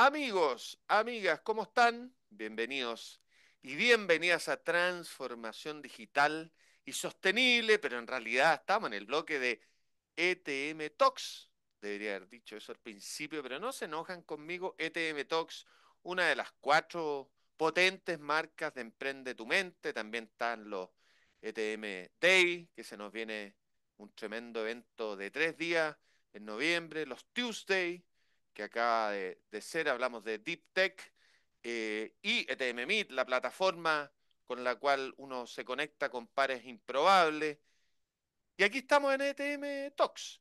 Amigos, amigas, ¿cómo están? Bienvenidos y bienvenidas a Transformación Digital y Sostenible, pero en realidad estamos en el bloque de ETM Talks. Debería haber dicho eso al principio, pero no se enojan conmigo. ETM Talks, una de las cuatro potentes marcas de Emprende tu Mente. También están los ETM Day, que se nos viene un tremendo evento de tres días en noviembre, los Tuesday que acaba de, ser, hablamos de Deep Tech eh, y ETM Meet, la plataforma con la cual uno se conecta con pares improbables. Y aquí estamos en ETM Talks,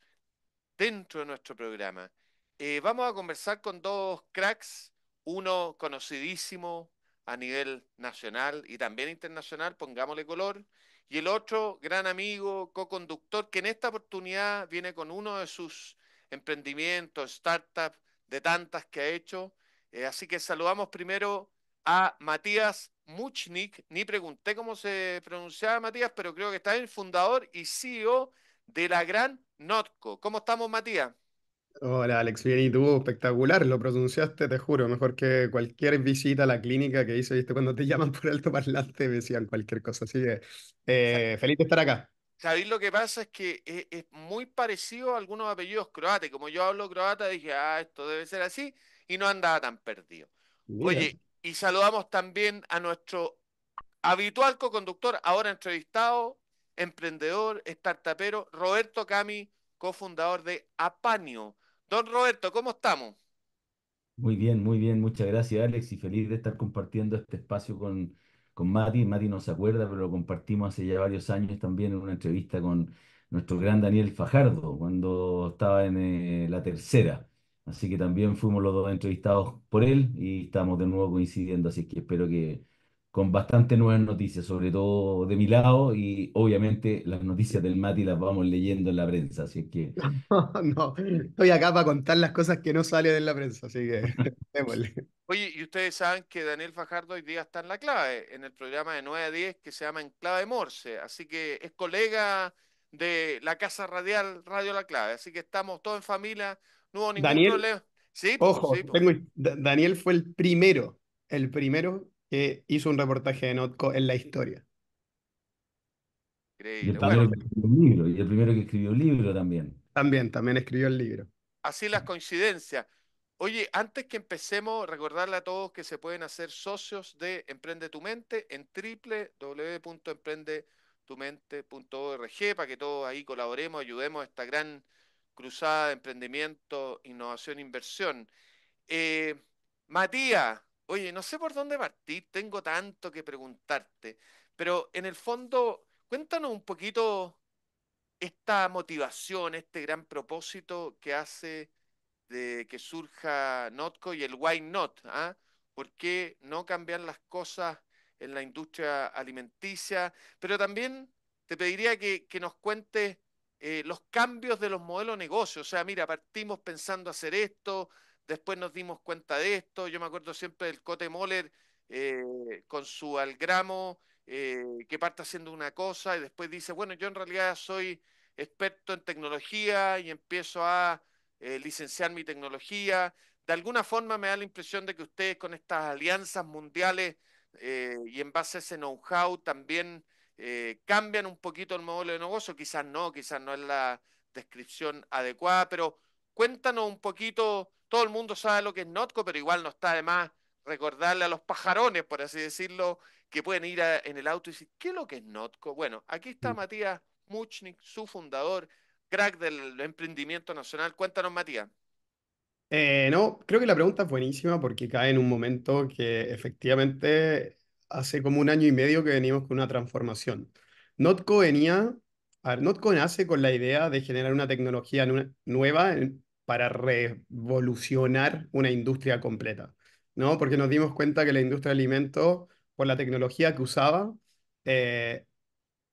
dentro de nuestro programa. Eh, vamos a conversar con dos cracks, uno conocidísimo a nivel nacional y también internacional, pongámosle color, y el otro gran amigo, co-conductor, que en esta oportunidad viene con uno de sus emprendimientos, startups, de tantas que ha hecho. Eh, así que saludamos primero a Matías Muchnik. Ni pregunté cómo se pronunciaba Matías, pero creo que está el fundador y CEO de la gran Notco. ¿Cómo estamos, Matías? Hola Alex, bien y tú, espectacular, lo pronunciaste, te juro, mejor que cualquier visita a la clínica que hice, viste, cuando te llaman por alto parlante me decían cualquier cosa, así que eh, feliz de estar acá. ¿Sabéis lo que pasa? Es que e-, es, muy parecido a algunos apellidos croatas. Como yo hablo croata, dije, ah, esto debe ser así, y no andaba tan perdido. Oye, y saludamos también a nuestro habitual co-conductor, ahora entrevistado, emprendedor, startupero, Roberto Cami, cofundador de Apanio. Don Roberto, ¿cómo estamos? Muy bien, muy bien. Muchas gracias, Alex, y feliz de estar compartiendo este espacio con con Mati. Mati no se acuerda, pero lo compartimos hace ya varios años también en una entrevista con nuestro gran Daniel Fajardo, cuando estaba en eh, la tercera. Así que también fuimos los dos entrevistados por él y estamos de nuevo coincidiendo, así que espero que con bastantes nuevas noticias, sobre todo de mi lado, y obviamente las noticias del Mati las vamos leyendo en la prensa, así que... No, estoy acá para contar las cosas que no salen en la prensa, así que démosle. Oye, y ustedes saben que Daniel Fajardo hoy día está en la clave, en el programa de 9 a 10 que se llama En Clave Morse, así que es colega de la casa radial Radio La Clave, así que estamos todos en familia, no hubo ningún Daniel, problema. Sí, Ojo, tengo, Daniel fue el primero, el primero hizo un reportaje de Notco en la historia. Y el, primero que escribió el libro también. También, también escribió el libro. Así las coincidencias. Oye, antes que empecemos, recordarle a todos que se pueden hacer socios de Emprende tu Mente en www.emprendetumente.org para que todos ahí colaboremos, ayudemos a esta gran cruzada de emprendimiento, innovación, inversión. Eh, Matías, oye, no sé por dónde partir, tengo tanto que preguntarte, pero en el fondo, cuéntanos un poquito esta motivación, este gran propósito que hace de que surja Notco y el why not, ¿ah? ¿Por qué no cambiar las cosas en la industria alimenticia? Pero también te pediría que, nos cuentes eh, los cambios de los modelos de negocio. O sea, mira, partimos pensando hacer esto, Después nos dimos cuenta de esto. Yo me acuerdo siempre del Cote Moller eh, con su algramo, eh, que parte haciendo una cosa y después dice, bueno, yo en realidad soy experto en tecnología y empiezo a eh, licenciar mi tecnología. De alguna forma me da la impresión de que ustedes con estas alianzas mundiales y en base a ese know-how también cambian un poquito el modelo de negocio. Quizás no, quizás no es la descripción adecuada, pero cuéntanos un poquito todo el mundo sabe lo que es Notco, pero igual no está de más recordarle a los pajarones, por así decirlo, que pueden ir en el auto y decir, ¿qué es lo que es Notco? Bueno, aquí está mm. Matías Muchnik, su fundador, crack del emprendimiento nacional. Cuéntanos, Matías. Eh, no, creo que la pregunta es buenísima porque cae en un momento que efectivamente hace como un año y medio que venimos con una transformación. Notco venía, a ver, Notco nace con la idea de generar una tecnología nueva para revolucionar una industria completa, ¿no? Porque nos dimos cuenta que la industria de alimentos, por la tecnología que usaba, eh,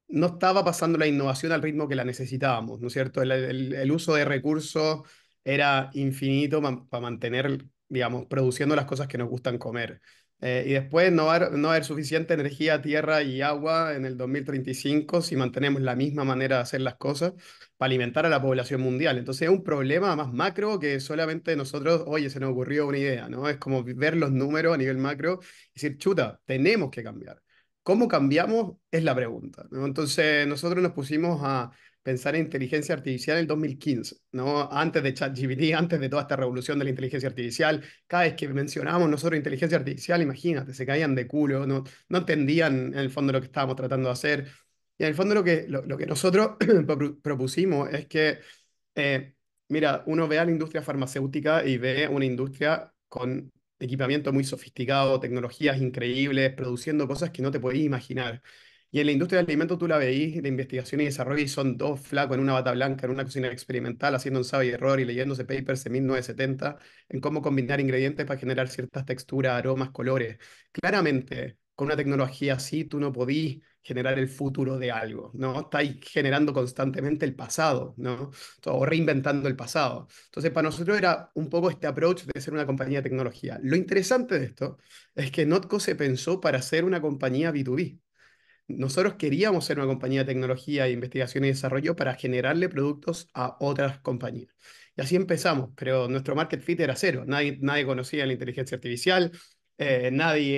no estaba pasando la innovación al ritmo que la necesitábamos, ¿no es cierto? El, el uso de recursos era infinito para mantener, digamos, produciendo las cosas que nos gustan comer. Eh, y después no va, no haber suficiente energía, tierra y agua en el 2035 si mantenemos la misma manera de hacer las cosas para alimentar a la población mundial. Entonces es un problema más macro que solamente nosotros, oye, se nos ocurrió una idea, ¿no? Es como ver los números a nivel macro y decir, chuta, tenemos que cambiar. ¿Cómo cambiamos? Es la pregunta, Entonces nosotros nos pusimos a pensar en inteligencia artificial en el 2015, ¿no? Antes de ChatGPT, antes de toda esta revolución de la inteligencia artificial, cada vez que mencionábamos nosotros inteligencia artificial, imagínate, se caían de culo, no, entendían en el fondo lo que estábamos tratando de hacer. Y en el fondo lo que, lo, que nosotros propusimos es que, eh, mira, uno ve a la industria farmacéutica y ve una industria con equipamiento muy sofisticado, tecnologías increíbles, produciendo cosas que no te podías imaginar. Y en la industria del alimento tú la veís de investigación y desarrollo y son dos flacos en una bata blanca, en una cocina experimental, haciendo un sabe y error y leyéndose papers de 1970 en cómo combinar ingredientes para generar ciertas texturas, aromas, colores. Claramente, con una tecnología así tú no podís generar el futuro de algo, ¿no? Estáis generando constantemente el pasado, ¿no? O reinventando el pasado. Entonces, para nosotros era un poco este approach de ser una compañía de tecnología. Lo interesante de esto es que Notco se pensó para ser una compañía B2B. Nosotros queríamos ser una compañía de tecnología, investigación y desarrollo para generarle productos a otras compañías. Y así empezamos, pero nuestro market fit era cero. Nadie, nadie conocía la inteligencia artificial, eh, nadie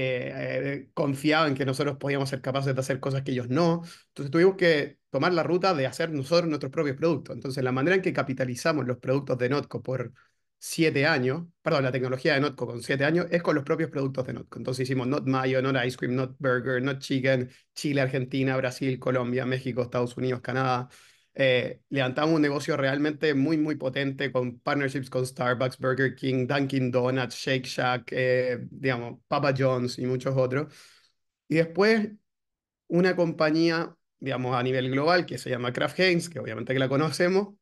eh, confiaba en que nosotros podíamos ser capaces de hacer cosas que ellos no. Entonces tuvimos que tomar la ruta de hacer nosotros nuestros propios productos. Entonces la manera en que capitalizamos los productos de Notco por siete años, perdón, la tecnología de Notco con siete años es con los propios productos de Notco. Entonces hicimos Not Mayo, Not Ice Cream, Not Burger, Not Chicken, Chile, Argentina, Brasil, Colombia, México, Estados Unidos, Canadá. Eh, levantamos un negocio realmente muy, muy potente con partnerships con Starbucks, Burger King, Dunkin' Donuts, Shake Shack, eh, digamos, Papa John's y muchos otros. Y después una compañía, digamos, a nivel global que se llama Kraft Heinz, que obviamente que la conocemos,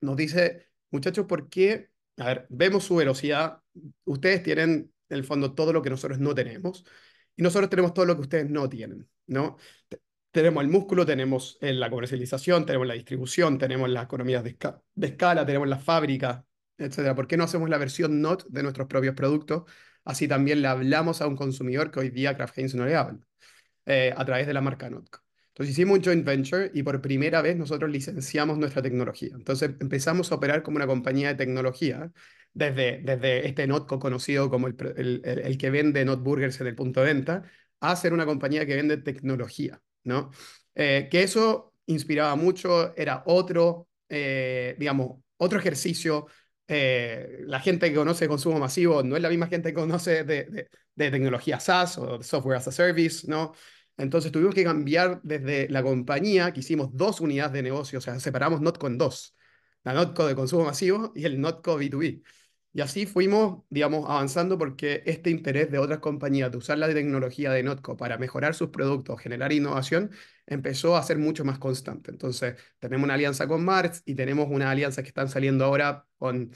nos dice, muchachos, ¿por qué a ver, vemos su velocidad, ustedes tienen en el fondo todo lo que nosotros no tenemos y nosotros tenemos todo lo que ustedes no tienen, ¿no? tenemos el músculo, tenemos eh, la comercialización, tenemos la distribución, tenemos las economías de, escala, tenemos la fábrica, etc. ¿Por qué no hacemos la versión not de nuestros propios productos? Así también le hablamos a un consumidor que hoy día Kraft Heinz no le habla, eh, a través de la marca Notco. Entonces hicimos un joint venture y por primera vez nosotros licenciamos nuestra tecnología. Entonces empezamos a operar como una compañía de tecnología desde, desde este Notco conocido como el, el, que vende Notburgers en el punto de venta a ser una compañía que vende tecnología, ¿no? Eh, que eso inspiraba mucho, era otro, eh, digamos, otro ejercicio. Eh, la gente que conoce consumo masivo no es la misma gente que conoce de, de, de tecnología SaaS o software as a service, ¿no? Entonces tuvimos que cambiar desde la compañía, que hicimos dos unidades de negocio, o sea, separamos NotCo en dos, la NotCo de consumo masivo y el NotCo B2B. Y así fuimos, digamos, avanzando porque este interés de otras compañías de usar la tecnología de Notco para mejorar sus productos, generar innovación, empezó a ser mucho más constante. Entonces, tenemos una alianza con Mars y tenemos una alianza que están saliendo ahora con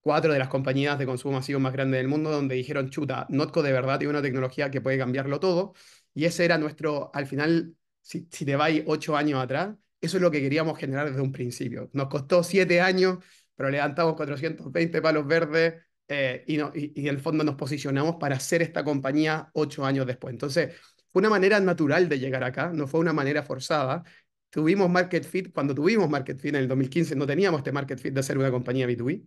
cuatro de las compañías de consumo masivo más grandes del mundo, donde dijeron, chuta, Notco de verdad tiene una tecnología que puede cambiarlo todo. Y ese era nuestro, al final, si, te vais ocho años atrás, eso es lo que queríamos generar desde un principio. Nos costó siete años, pero levantamos 420 palos verdes eh, y, no, y, en el fondo nos posicionamos para hacer esta compañía ocho años después. Entonces, fue una manera natural de llegar acá, no fue una manera forzada. Tuvimos market fit, cuando tuvimos market fit en el 2015, no teníamos este market fit de hacer una compañía B2B.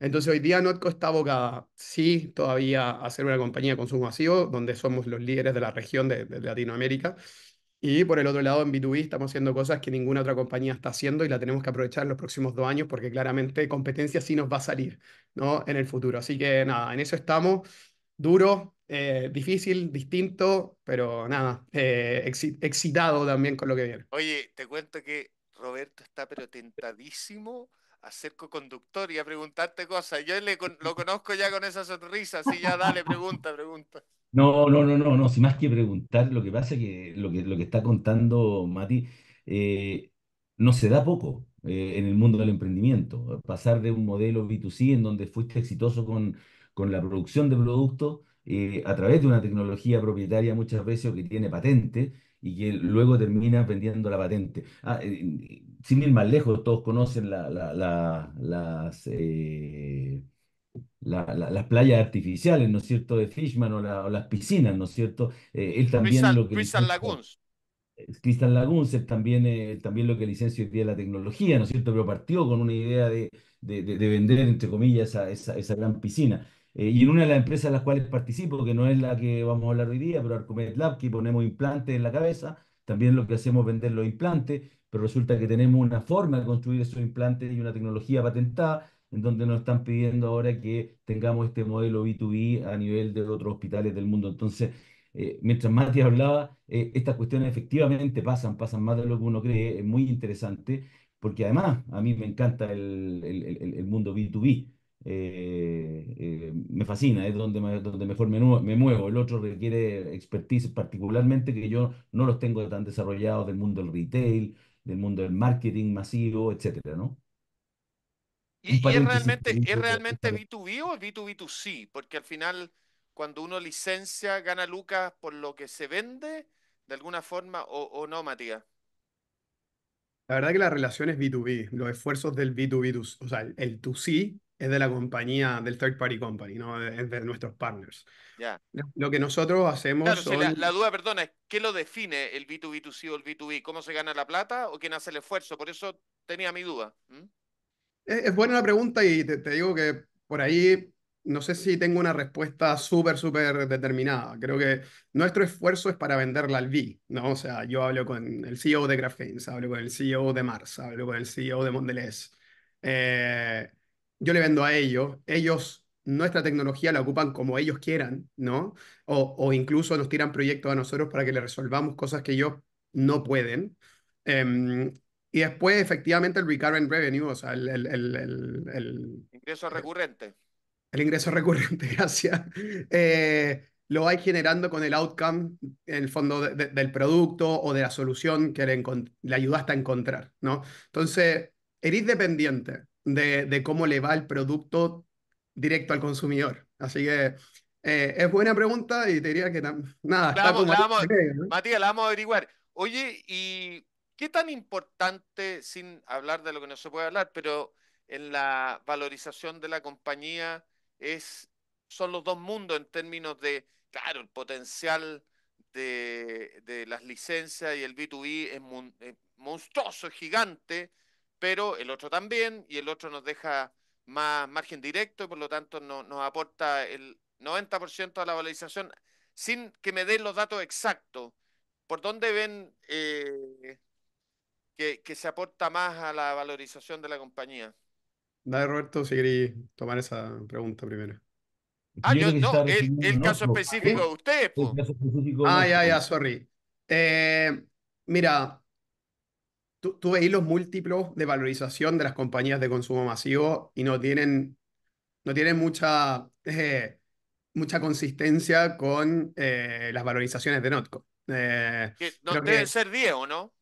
Entonces hoy día Notco está abocada, sí, todavía a ser una compañía de consumo masivo, donde somos los líderes de la región de, Latinoamérica. Y por el otro lado, en B2B estamos haciendo cosas que ninguna otra compañía está haciendo y la tenemos que aprovechar en los próximos dos años porque claramente competencia sí nos va a salir ¿no? en el futuro. Así que nada, en eso estamos. Duro, eh, difícil, distinto, pero nada, eh, excitado también con lo que viene. Oye, te cuento que Roberto está pero tentadísimo acerco conductor y a preguntarte cosas. Yo le, lo conozco ya con esa sonrisa, así ya dale, pregunta, pregunta. No, no, no, no, no, si más que preguntar, lo que pasa es que lo que, lo que está contando Mati eh, no se da poco eh, en el mundo del emprendimiento. Pasar de un modelo B2C en donde fuiste exitoso con, con la producción de productos eh, a través de una tecnología propietaria muchas veces que tiene patente y que luego termina vendiendo la patente. Ah, sin ir más lejos, todos conocen la, las, eh, las playas artificiales, ¿no es cierto?, de Fishman o, las piscinas, ¿no es cierto? Eh, él también Crystal, lo eh, es también, también lo que licenció hoy día la tecnología, ¿no es cierto? Pero partió con una idea de, de, vender, entre comillas, esa, esa, gran piscina. y en una de las empresas en las cuales participo, que no es la que vamos a hablar hoy día, pero Arcomed Lab, que ponemos implantes en la cabeza, también lo que hacemos es vender los implantes, pero resulta que tenemos una forma de construir esos implantes y una tecnología patentada, en donde nos están pidiendo ahora que tengamos este modelo B2B a nivel de otros hospitales del mundo. Entonces, eh, mientras Mati hablaba, eh, estas cuestiones efectivamente pasan, pasan más de lo que uno cree, es muy interesante, porque además a mí me encanta el, el mundo B2B. Eh, eh, me fascina, es donde, donde mejor me, muevo. El otro requiere expertise particularmente que yo no los tengo tan desarrollados del mundo del retail, del mundo del marketing masivo, etcétera, ¿no? ¿Y, es realmente, realmente B2B o es B2B2C? Porque al final, cuando uno licencia, gana lucas por lo que se vende, de alguna forma, o, o no, Matías. La verdad que la relación es B2B, los esfuerzos del B2B, o sea, el 2C es de la compañía, del third party company, no es de nuestros partners. Ya. Lo que nosotros hacemos. la, duda, perdona, es ¿qué lo define el B2B2C o el B2B? ¿Cómo se gana la plata o quién hace el esfuerzo? Por eso tenía mi duda. Es, buena la pregunta y te, digo que por ahí no sé si tengo una respuesta súper, súper determinada. Creo que nuestro esfuerzo es para venderla al B, ¿no? O sea, yo hablo con el CEO de GraphGames, hablo con el CEO de Mars, hablo con el CEO de Mondelez. Eh, yo le vendo a ellos, ellos nuestra tecnología la ocupan como ellos quieran, ¿no? O, incluso nos tiran proyectos a nosotros para que le resolvamos cosas que ellos no pueden. Em, y después, efectivamente, el recurrent revenue, o sea, el... ingreso recurrente. El ingreso recurrente, gracias. Eh, lo vais generando con el outcome, en el fondo del producto o de la solución que le, le ayudaste a encontrar, ¿no? Entonces, eres dependiente de, de cómo le va el producto directo al consumidor. Así que eh, es buena pregunta y te diría que nada. Matías, la vamos a averiguar. Oye, ¿y qué tan importante, sin hablar de lo que no se puede hablar, pero en la valorización de la compañía es, son los dos mundos en términos de, claro, el potencial de, de las licencias y el B2B es, es monstruoso, es gigante, pero el otro también, y el otro nos deja más margen directo y por lo tanto no, nos aporta el 90% de la valorización sin que me den los datos exactos. ¿Por dónde ven eh, que, se aporta más a la valorización de la compañía? Dale, Roberto, si queréis tomar esa pregunta primero. Ah, yo, no, el, caso específico de ah, ustedes. Ah, ya, ya, sorry. Eh, mira, tú, tú veis los múltiplos de valorización de las compañías de consumo masivo y no tienen, no tienen mucha, eh, mucha consistencia con eh, las valorizaciones de Notco. Eh, no deben ser 10 o no?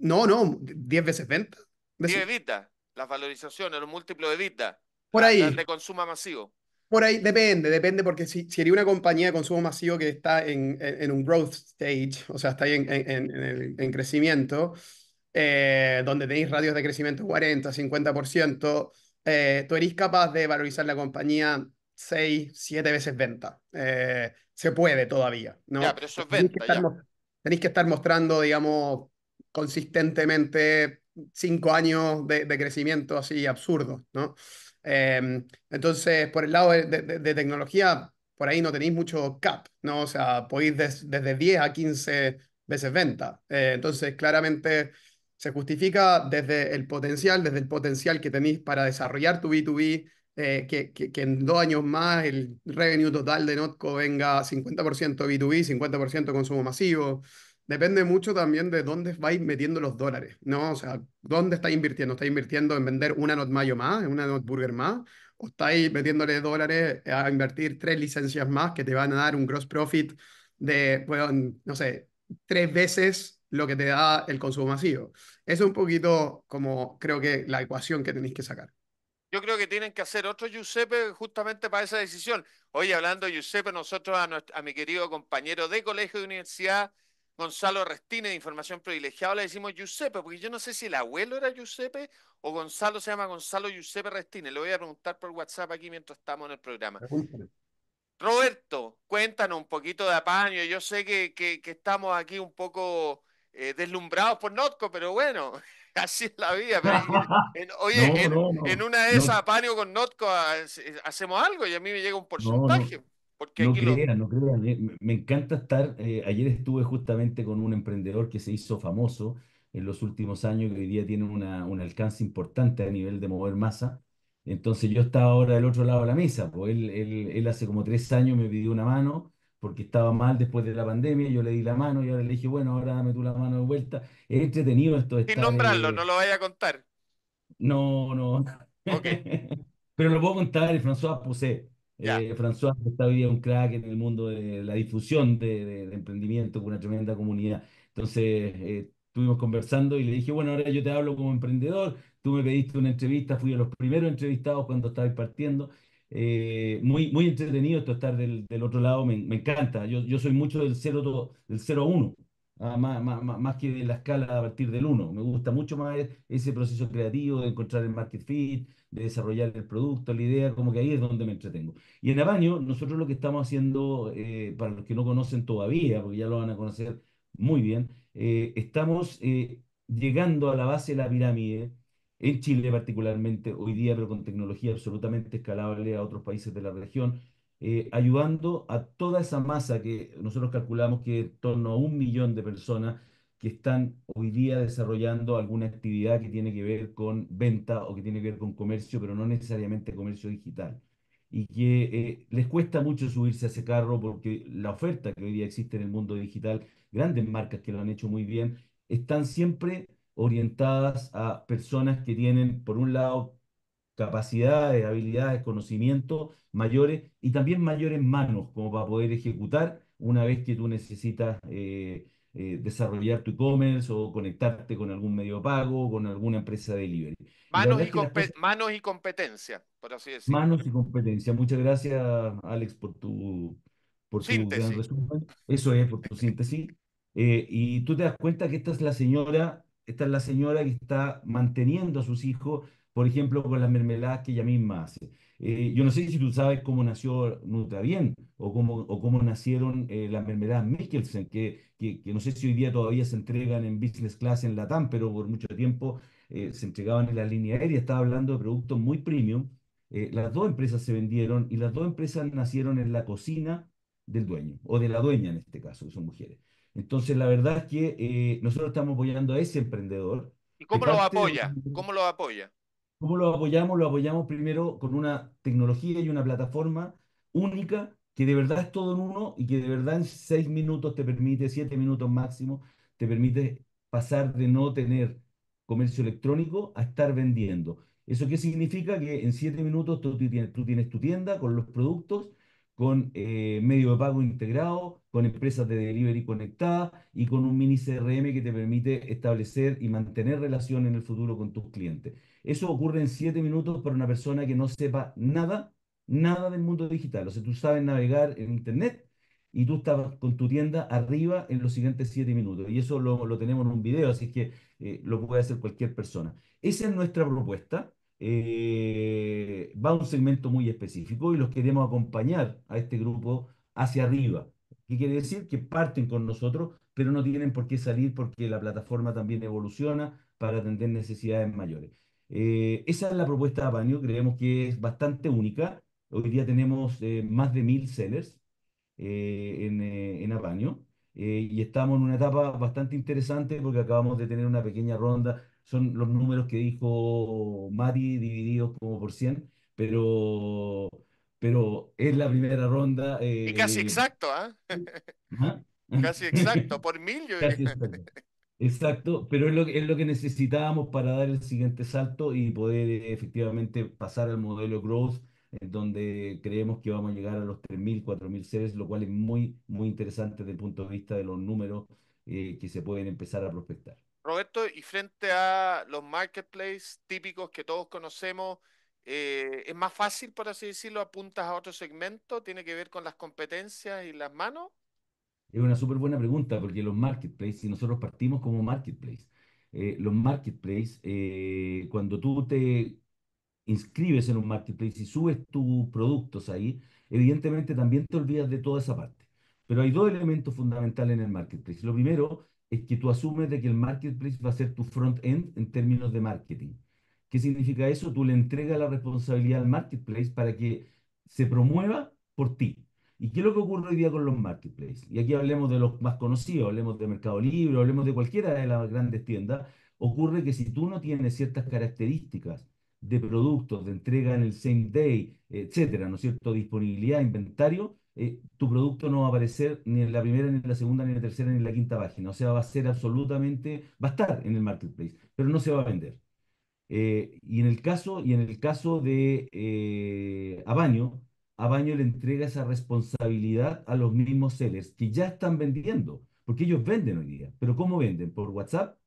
No, no, 10 veces venta. 10 de las valorizaciones, los múltiplos de EBITDA. Por ahí. De consumo masivo. Por ahí depende, depende, porque si, si una compañía de consumo masivo que está en, en, un growth stage, o sea, está ahí en, en crecimiento, eh, donde tenéis radios de crecimiento 40, 50%, eh, tú eres capaz de valorizar la compañía 6, 7 veces venta. Eh, se puede todavía, ¿no? Ya, pero eso es venta. Tenéis que, estar, mostrando, digamos, consistentemente 5 años de, de crecimiento así absurdo, ¿no? Em, entonces, por el lado de, tecnología, por ahí no tenéis mucho cap, ¿no? O sea, podéis desde 10 a 15 veces venta. Eh, entonces, claramente se justifica desde el potencial, desde el potencial que tenéis para desarrollar tu B2B, eh, que, que, que, en dos años más el revenue total de Notco venga 50% B2B, 50% consumo masivo depende mucho también de dónde vais metiendo los dólares, ¿no? O sea, ¿dónde estáis invirtiendo? ¿Estáis invirtiendo en vender una NotMayo Mayo más, en una Not Burger más? ¿O estáis metiéndole dólares a invertir tres licencias más que te van a dar un gross profit de, bueno, no sé, tres veces lo que te da el consumo masivo? es un poquito como creo que la ecuación que tenéis que sacar. Yo creo que tienen que hacer otro Giuseppe justamente para esa decisión. Hoy hablando de Giuseppe, nosotros a, mi querido compañero de colegio y de universidad, Gonzalo Restine de Información Privilegiada, le decimos Giuseppe, porque yo no sé si el abuelo era Giuseppe o Gonzalo se llama Gonzalo Giuseppe Restine. Le voy a preguntar por WhatsApp aquí mientras estamos en el programa. Roberto, cuéntanos un poquito de apaño. Yo sé que, estamos aquí un poco eh, deslumbrados por Notco, pero bueno, así es la vida. oye, en, una de esas apaño con Notco ah, hacemos algo y a mí me llega un porcentaje no crean, no crean. Eh, me encanta estar. Eh, ayer estuve justamente con un emprendedor que se hizo famoso en los últimos años, que hoy día tiene una, un alcance importante a nivel de mover masa. Entonces yo estaba ahora del otro lado de la mesa, pues él, él, él, hace como tres años me pidió una mano porque estaba mal después de la pandemia, yo le di la mano y ahora le dije, bueno, ahora dame tú la mano de vuelta. Es entretenido esto. Sin nombrarlo, no lo vaya a contar. No, no. Okay. Pero lo puedo contar, el François Puse. Eh, François está hoy un crack en el mundo de la difusión de, emprendimiento con una tremenda comunidad. Entonces, eh, estuvimos conversando y le dije, bueno, ahora yo te hablo como emprendedor, tú me pediste una entrevista, fui de los primeros entrevistados cuando estaba partiendo. Eh, muy, muy entretenido esto estar del, otro lado, me, encanta. Yo, yo soy mucho del 0 del cero a 1 más, ah, más, más, que de la escala a partir del uno. Me gusta mucho más e, ese proceso creativo de encontrar el market fit, de desarrollar el producto, la idea, como que ahí es donde me entretengo. Y en Abaño, nosotros lo que estamos haciendo, eh, para los que no conocen todavía, porque ya lo van a conocer muy bien, eh, estamos eh, llegando a la base de la pirámide, en Chile particularmente, hoy día, pero con tecnología absolutamente escalable a otros países de la región eh, ayudando a toda esa masa que nosotros calculamos que en torno a un millón de personas que están hoy día desarrollando alguna actividad que tiene que ver con venta o que tiene que ver con comercio, pero no necesariamente comercio digital. Y que eh, les cuesta mucho subirse a ese carro porque la oferta que hoy día existe en el mundo digital, grandes marcas que lo han hecho muy bien, están siempre orientadas a personas que tienen, por un lado, capacidades, habilidades, conocimientos mayores y también mayores manos como para poder ejecutar una vez que tú necesitas eh, eh, desarrollar tu e-commerce o conectarte con algún medio pago o con alguna empresa de delivery. Manos y, competencia, por así decirlo. Manos y competencia. Muchas gracias, Alex, por tu, por tu gran resumen. Eso es, por tu síntesis. Eh, y tú te das cuenta que esta es la señora, esta es la señora que está manteniendo a sus hijos por ejemplo, con las mermeladas que ella misma hace. Eh, yo no sé si tú sabes cómo nació Nutrabien o cómo, o cómo nacieron eh, las mermeladas Michelsen, que, que, no sé si hoy día todavía se entregan en business class en Latam, pero por mucho tiempo eh, se entregaban en la línea aérea. Estaba hablando de productos muy premium. las dos empresas se vendieron y las dos empresas nacieron en la cocina del dueño, o de la dueña en este caso, que son mujeres. Entonces, la verdad es que nosotros estamos apoyando a ese emprendedor. ¿Y cómo lo apoya? ¿Cómo lo apoya? ¿Cómo lo apoyamos? Lo apoyamos primero con una tecnología y una plataforma única que de verdad es todo en uno y que de verdad en seis minutos te permite, siete minutos máximo, te permite pasar de no tener comercio electrónico a estar vendiendo. ¿Eso qué significa? Que en siete minutos tú, tienes, tú tienes tu tienda con los productos con eh, medio de pago integrado, con empresas de delivery conectadas y con un mini CRM que te permite establecer y mantener relación en el futuro con tus clientes. Eso ocurre en siete minutos para una persona que no sepa nada, nada del mundo digital. O sea, tú sabes navegar en Internet y tú estás con tu tienda arriba en los siguientes siete minutos. Y eso lo, tenemos en un video, así que eh, lo puede hacer cualquier persona. Esa es nuestra propuesta. Eh, va a un segmento muy específico y los queremos acompañar a este grupo hacia arriba. ¿Qué quiere decir? Que parten con nosotros, pero no tienen por qué salir porque la plataforma también evoluciona para atender necesidades mayores. Eh, esa es la propuesta de Apaño, creemos que es bastante única. Hoy día tenemos eh, más de mil sellers en, en, y estamos en una etapa bastante interesante porque acabamos de tener una pequeña ronda son los números que dijo Mati divididos como por 100, pero, pero es la primera ronda. y casi eh, exacto, ¿eh? Casi exacto, por mil yo exacto. pero es lo, es lo que necesitábamos para dar el siguiente salto y poder eh, efectivamente pasar al modelo growth donde creemos que vamos a llegar a los 3.000, 4.000 seres, lo cual es muy, muy interesante desde el punto de vista de los números eh, que se pueden empezar a prospectar. Roberto, y frente a los marketplaces típicos que todos conocemos, eh, ¿es más fácil, por así decirlo, apuntas a otro segmento? ¿Tiene que ver con las competencias y las manos? Es una súper buena pregunta, porque los marketplaces, si nosotros partimos como marketplace, eh, los marketplaces, eh, cuando tú te inscribes en un marketplace y subes tus productos ahí, evidentemente también te olvidas de toda esa parte. Pero hay dos elementos fundamentales en el marketplace. Lo primero es que tú asumes de que el marketplace va a ser tu front-end en términos de marketing. ¿Qué significa eso? Tú le entregas la responsabilidad al marketplace para que se promueva por ti. ¿Y qué es lo que ocurre hoy día con los marketplaces? Y aquí hablemos de los más conocidos, hablemos de Mercado Libre, hablemos de cualquiera de las grandes tiendas. Ocurre que si tú no tienes ciertas características de productos, de entrega en el same day, etcétera, ¿no es cierto? Disponibilidad, inventario, eh, tu producto no va a aparecer ni en la primera, ni en la segunda, ni en la tercera, ni en la quinta página. O sea, va a ser absolutamente, va a estar en el marketplace, pero no se va a vender. Eh, y en el caso, y en el caso de eh, Abaño, Abaño le entrega esa responsabilidad a los mismos sellers que ya están vendiendo, porque ellos venden hoy día. Pero ¿cómo venden? ¿Por WhatsApp?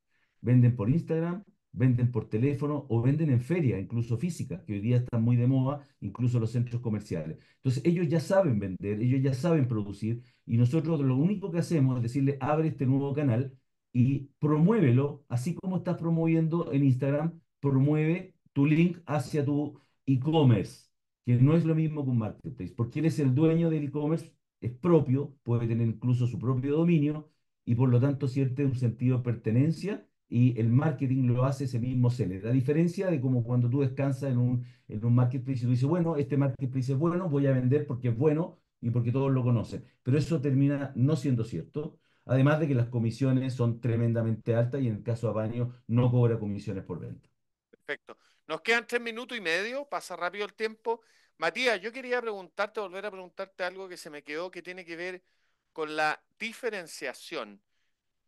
¿Venden por Instagram? venden por teléfono o venden en feria incluso física que hoy día están muy de moda, incluso los centros comerciales. Entonces, ellos ya saben vender, ellos ya saben producir, y nosotros lo único que hacemos es decirle, abre este nuevo canal y promuévelo, así como estás promoviendo en Instagram, promueve tu link hacia tu e-commerce, que no es lo mismo que un marketplace, porque eres el dueño del e-commerce, es propio, puede tener incluso su propio dominio, y por lo tanto siente un sentido de pertenencia y el marketing lo hace ese mismo seller. La diferencia de como cuando tú descansas en un, en un marketplace y tú dices, bueno, este marketplace es bueno, voy a vender porque es bueno y porque todos lo conocen. Pero eso termina no siendo cierto. Además de que las comisiones son tremendamente altas y en el caso de Apaño no cobra comisiones por venta. Perfecto. Nos quedan tres minutos y medio, pasa rápido el tiempo. Matías, yo quería preguntarte, volver a preguntarte algo que se me quedó que tiene que ver con la diferenciación.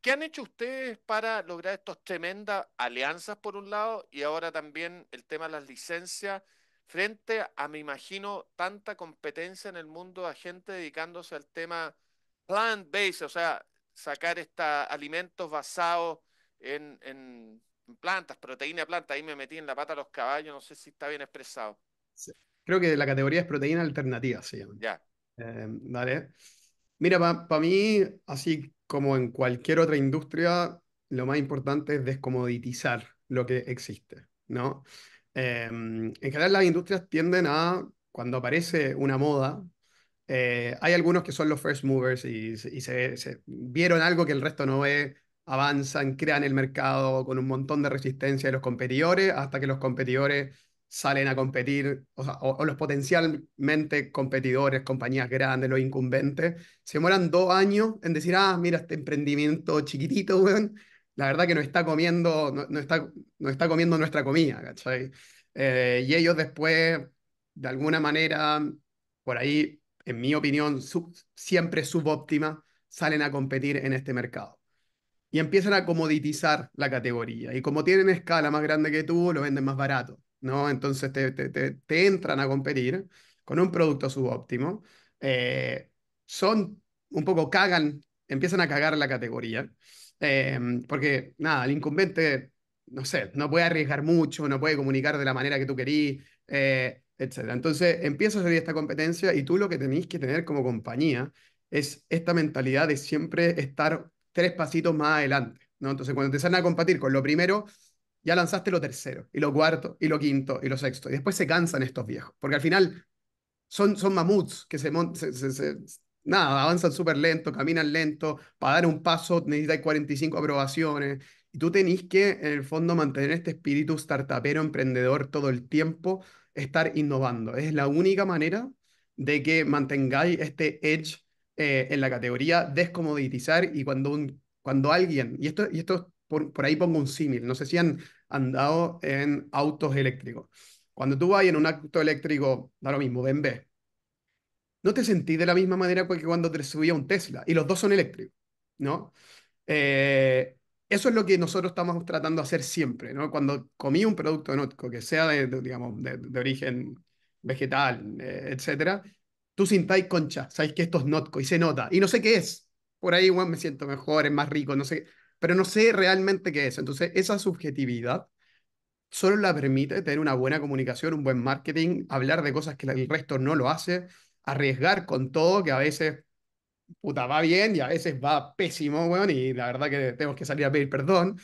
¿Qué han hecho ustedes para lograr estas tremendas alianzas, por un lado, y ahora también el tema de las licencias, frente a, me imagino, tanta competencia en el mundo de gente dedicándose al tema plant-based, o sea, sacar esta, alimentos basados en, plantas, proteína planta? Ahí me metí en la pata a los caballos, no sé si está bien expresado. Creo que la categoría es proteína alternativa, se llama. Ya. Em, vale. Mira, para mí, así como en cualquier otra industria, lo más importante es descomoditizar lo que existe, ¿no? Em, en general las industrias tienden a, cuando aparece una moda, eh, hay algunos que son los first movers y, se, vieron algo que el resto no ve, avanzan, crean el mercado con un montón de resistencia de los competidores, hasta que los competidores salen a competir, o, los potencialmente competidores, compañías grandes, los incumbentes, se demoran dos años en decir, ah, mira este emprendimiento chiquitito, la verdad que no está comiendo, no, está, no está comiendo nuestra comida, ¿cachai? Eh, y ellos después, de alguna manera, por ahí, en mi opinión, sub, siempre subóptima, salen a competir en este mercado y empiezan a comoditizar la categoría. Y como tienen escala más grande que tú, lo venden más barato. ¿no? Entonces te, te, te, entran a competir con un producto subóptimo. Eh, son un poco cagan, empiezan a cagar la categoría. Eh, porque, nada, el incumbente, no sé, no puede arriesgar mucho, no puede comunicar de la manera que tú querís, eh, etc. Entonces empieza a salir esta competencia y tú lo que tenéis que tener como compañía es esta mentalidad de siempre estar tres pasitos más adelante. ¿no? Entonces, cuando te salen a competir con lo primero, ya lanzaste lo tercero, y lo cuarto, y lo quinto, y lo sexto. Y después se cansan estos viejos, porque al final son, son mamuts que se, montan, nada, avanzan súper lento, caminan lento, para dar un paso necesitas 45 aprobaciones. Y tú tenéis que, en el fondo, mantener este espíritu startupero, emprendedor todo el tiempo, estar innovando. Es la única manera de que mantengáis este edge eh, en la categoría, descomoditizar y cuando, un, cuando alguien, y esto, y esto por, ahí pongo un símil, no sé si han andado en autos eléctricos. Cuando tú vas en un auto eléctrico, da lo mismo, BMW, no te sentís de la misma manera que cuando te subía un Tesla, y los dos son eléctricos, ¿no? Eh, eso es lo que nosotros estamos tratando de hacer siempre, ¿no? Cuando comí un producto Notco, que sea de, digamos, de, origen vegetal, eh, etcétera, tú sintáis concha, sabes que esto es notco y se nota, y no sé qué es. Por ahí bueno, me siento mejor, es más rico, no sé pero no sé realmente qué es. Entonces, esa subjetividad solo la permite tener una buena comunicación, un buen marketing, hablar de cosas que el resto no lo hace, arriesgar con todo, que a veces puta, va bien y a veces va pésimo, bueno y la verdad que tenemos que salir a pedir perdón,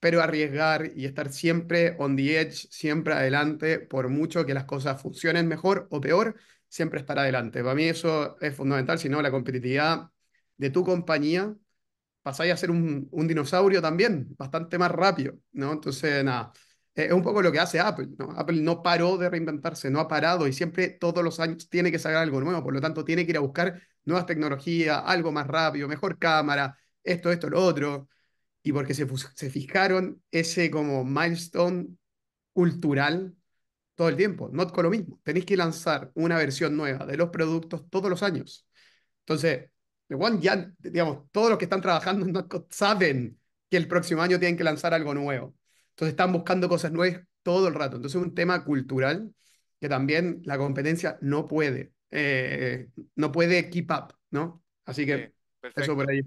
pero arriesgar y estar siempre on the edge, siempre adelante, por mucho que las cosas funcionen mejor o peor, siempre estar adelante. Para mí eso es fundamental, si no la competitividad de tu compañía pasáis a ser un, dinosaurio también, bastante más rápido, ¿no? Entonces, nada, eh, es un poco lo que hace Apple, ¿no? Apple no paró de reinventarse, no ha parado y siempre todos los años tiene que sacar algo nuevo, por lo tanto, tiene que ir a buscar nuevas tecnologías, algo más rápido, mejor cámara, esto, esto, lo otro, y porque se, se fijaron ese como milestone cultural todo el tiempo, no con lo mismo, tenéis que lanzar una versión nueva de los productos todos los años. Entonces, de ya, digamos, todos los que están trabajando saben que el próximo año tienen que lanzar algo nuevo. Entonces están buscando cosas nuevas todo el rato. Entonces es un tema cultural que también la competencia no puede, eh, no puede keep up, ¿no? Así que eso por ahí.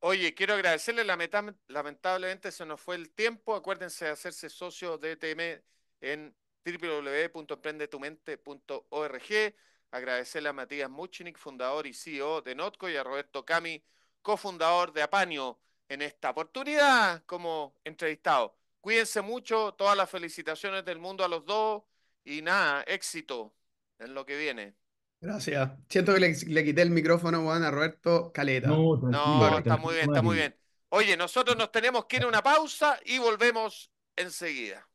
Oye, quiero agradecerle, lamentablemente se nos fue el tiempo. Acuérdense de hacerse socio de ETM en www.emprendetumente.org. Agradecerle a Matías Muchnik, fundador y CEO de Notco, y a Roberto Cami, cofundador de Apaño, en esta oportunidad como entrevistado. Cuídense mucho, todas las felicitaciones del mundo a los dos y nada, éxito en lo que viene. Gracias. Siento que le, quité el micrófono Juan, a Roberto Caleta. no, está muy bien, está muy bien. Oye, nosotros nos tenemos que ir a una pausa y volvemos enseguida.